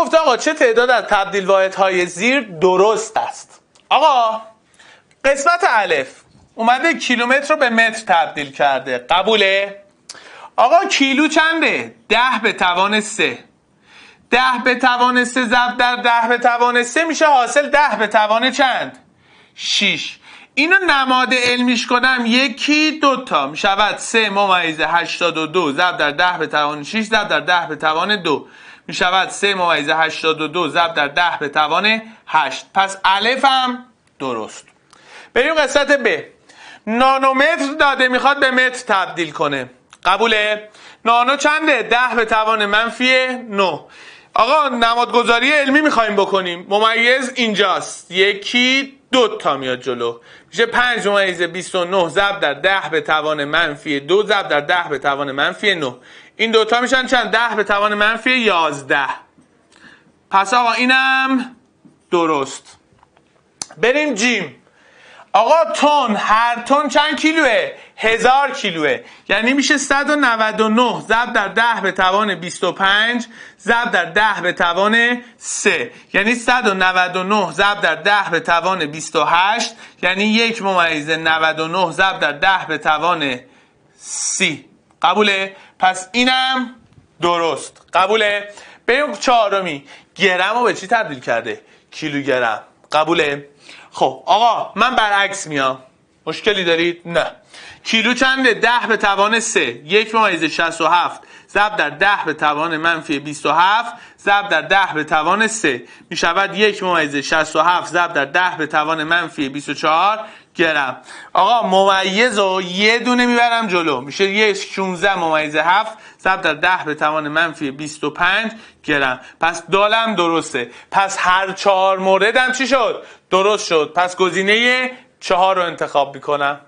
گفته آقا چه تعداد از تبدیل های زیر درست است آقا قسمت الف اومده کیلومتر رو به متر تبدیل کرده قبوله آقا کیلو چنده ده به توان سه ده به توان سه ضرب در ده به توان سه میشه حاصل ده به توان چند شیش اینو نماد علمیش کنم یکی دوتا میشود سه ممیزه هشتاد و دو ضرب در ده به توان شیش ضرب در ده به توان دو می شود 3 ممیزه 82 ضرب در 10 به توان 8 پس الف هم درست بریم قسمت ب نانومتر داده میخواد به متر تبدیل کنه قبوله نانو چنده 10 به توان منفی 9 آقا نمادگذاری علمی میخوایم بکنیم ممیز اینجاست یکی دو تا میاد جلو میشه 5 ممیز 29 ضرب در 10 به توان منفی 2 ضرب در 10 به توان منفی 9 این دوتا میشن چند 10 به توان منفی 11 پس آقا اینم درست بریم جیم آقا تون هر تون چند کیلوه هزار کیلوه یعنی میشه 199 ضرب در 10 به توان 25 ضرب در 10 به توان 3 یعنی 199 ضرب در 10 به توان 28 یعنی یک ممیز 99 ضرب در 10 به توان 30 قبوله پس اینم درست قبوله بریم چهارمی گرم رو به چی تبدیل کرده کیلوگرم قبوله خب آقا من برعکس میام مشکلی دارید نه کیلو چنده ده به توان سه یک ممیز 67 ضرب در ده به توان منفی 27 ضرب در ده به توان 3 می شود یک ممیز 67 ضرب در ده به توان منفی 24 گرم آقا ممیز رو یه دونه میبرم جلو میشه یه 16 ممیز 7 ضرب در 10 به توان منفی 25 گرم پس دالم درسته پس هر چهار موردم چی شد درست شد پس گزینه چهار رو انتخاب میکنم